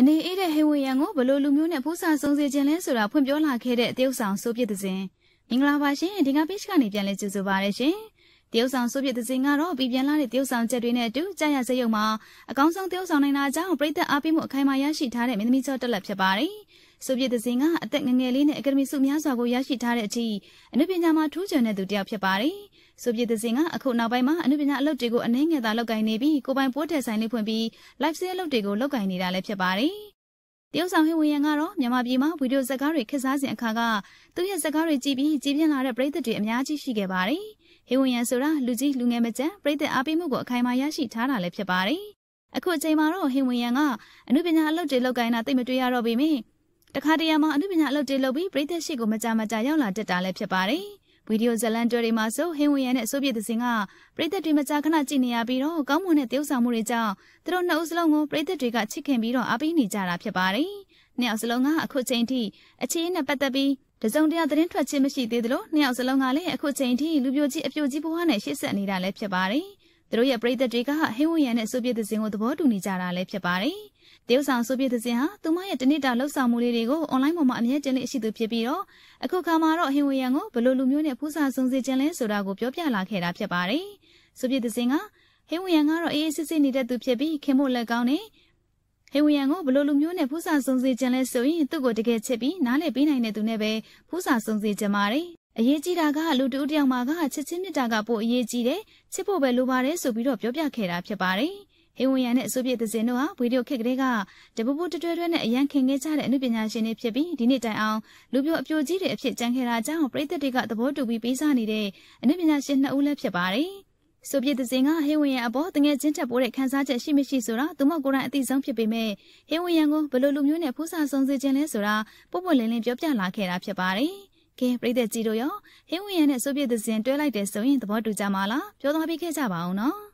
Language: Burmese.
အနေအေးတဲ့ဟင်ဝင်ရံကိုဘလို့လူမျိုးနဲ့ဖိုးစာစုံစည်ခြင်းလဲဆိုတာဖွင့်ပြောလာခဲ့တဲ့တရုတ်ဆောင်ဆိုပြစ်တဲ့စဉ်မင်္ဂလာပါရှင်ဒီကပိချ်ကနေပြန်လဲကြိုဆိုပါရရှင်။တရုတ်ဆောင်ဆိုပြသစင်ကတော့ပြည်ပြန်လာတဲ့တရုတ်ဆောင်ချက်တွေနဲ့အတူကြာရစရုံမှာအကောင်းဆုံးတရုတ်ဆောင်နိုင်တာကြောင့်ပြည်သက်အားပေးမှုအခိုင်အမာရရှိထားတဲ့မင်းသမီးချောတက်လက်ဖြစ်ပါတယ်။ဆိုပြသစင်ကအသက်ငငယ်လေးနဲ့အကယ်ဒမီဆုများစွာကိုရရှိထားတဲ့အထိအနုပညာမှာထူးချွန်တဲ့သူတစ်ယောက်ဖြစ်ပါတယ်။ဆိုပြသစင်ကအခုနောက်ပိုင်းမှာအနုပညာအလုပ်တွေကိုအနှင်းငယ်သာလုပ်ကိုင်နေပြီးကိုပိုင်ပိုးထယ်ဆိုင်လေးဖွင့်ပြီး live sale အလုပ်တွေကိုလုပ်ကိုင်နေတာလည်းဖြစ်ပါတယ်။တရုတ်ဆောင်ဟင်းဝေယံကတော့မြန်မာပြည်မှာဗီဒီယိုဇာတ်ကားတွေခေတ်စားစဉ်အခါကသူ့ရဲ့ဇာတ်ကားတွေကြည့်ပြီးကြည်ပြင်းလာတဲ့ပရိသတ်တွေအများကြီးရှိခဲ့ပါတယ်။ဟေဝန်ရန်ဆိုတာလူကြီးလူငယ်မကျန်ပြည်သက်အားပေးမှုကိုအခိုင်အမာရရှိထားတာလည်းဖြစ်ပါတယ်။အခုအချိန်မှာတော့ဟေဝန်ရန်ကအမှုပညာအလုပ်တွေလုပ်ကိုင်းတာသိမတွေ့ရတော့ပေမယ့်တခါတရံမှာအမှုပညာအလုပ်တွေလုပ်ပြီးပြည်သက်ရှိကိုမကြမကြရောက်လာတတ်တာလည်းဖြစ်ပါတယ်။ဗီဒီယိုဇလန်တွေတွေမှာဆိုဟင်းဝင်ရတဲ့အဆိုပြသစင်ကပြည်သက်တွေမကြာခဏကြည့်နေရပြီးတော့ကောင်းမွန်တဲ့တယောက်ဆောင်မှုတွေကြောင့်သူတို့နှစ်ဦးစလုံးကိုပြည်သက်တွေကချစ်ခင်ပြီးတော့အားပေးနေကြတာဖြစ်ပါတယ်။နှစ်ယောက်စလုံးကအခုချိန်ထိအခြေအနေနဲ့ပတ်သက်ပြီးတစုံတရာသတင်းထွက်ခြင်းမရှိသေးသလိုနှစ်ယောက်စလုံးကလည်းအခုချိန်ထိလူပြိုကြီးအပြိုကြီးဘဝနဲ့ရှေ့ဆက်နေတာလည်းဖြစ်ပါတယ်။သူတို့ရဲ့ပရိသတ်တွေကဟင်းဝရံနဲ့ဆိုပြည့်သစင်ကိုသဘောတူနေကြတာလည်းဖြစ်ပါတယ်။တရုတ်ဆောင်ဆိုပြည့်သစင်ဟာသူမရဲ့တနစ်တာလှုပ်ဆောင်မှုလေးတွေကိုအွန်လိုင်းပေါ်မှာအမြဲတမ်းရှိသူဖြစ်ပြီးတော့အခုခါမှာတော့ဟင်းဝရံကိုဘယ်လိုလူမျိုးနဲ့ဖူးစာစုံစည်ခြင်းလဲဆိုတာကိုပြောပြလာခဲ့တာဖြစ်ပါတယ်။ဆိုပြည့်သစင်ကဟင်းဝရံကတော့အေးအေးဆေးဆေးနေတဲ့သူဖြစ်ပြီးခင်မို့လက်ကောင်းနဲ့ဟေဝရန်ကိုဘလို့လူမျိုးနဲ့ဖူးစာစုံစေခြင်းလဲဆိုရင်သူ့ကိုတကယ်ချစ်ပြီးနားလည်ပေးနိုင်တဲ့သူနဲ့ပဲဖူးစာစုံစေခြင်းပါတယ်။အရေးကြီးတာကလူတူတယောက်မှာကချစ်ချင်းမြတ်တာကပိုအရေးကြီးတယ်။ချစ်ဖို့ပဲလိုပါတယ်ဆိုပြီးတော့ပြောပြခဲ့တာဖြစ်ပါတယ်။ဟေဝရန်နဲ့အစိုးပြသစင်တို့ဟာဗီဒီယိုခက်ကလေးကတပူပူတွဲတွဲနဲ့အရန်ခင်ခဲ့ကြတဲ့အမှုပညာရှင်တွေဖြစ်ပြီးဒီနေ့တိုင်အောင်လူပြိုအပြိုကြီးတွေအဖြစ်ကြံခဲ့တာကြောင့်ပြည်သက်တွေကသဘောတူပြီးပေးစားနေတဲ့အမှုပညာရှင်နှစ်ဦးလည်းဖြစ်ပါတယ်။ဆိုပြတဲ့စဉ်ကဟင်းဝင်ရန်အပေါ်တငယ်ချင်းတက်ပိုးတဲ့ခန်းစားချက်ရှိမရှိဆိုတာသူမကိုယ်တိုင်အသိဆုံးဖြစ်ပေမဲ့ဟင်းဝင်ရန်ကိုဘယ်လိုလူမျိုးနဲ့ဖူးဆာဆုံးစေခြင်းလဲဆိုတာပုပ်ပွလင်းလင်းပြောပြလာခဲ့တာဖြစ်ပါတယ်။ကဲပြည်သက်ကြီးတို့ရောဟင်းဝင်ရန်နဲ့ဆိုပြတဲ့စဉ်တွဲလိုက်တဲ့ဆိုရင်သဘောတူကြမှာလားပြောသွားပြီးခဲ့ကြပါအောင်နော်။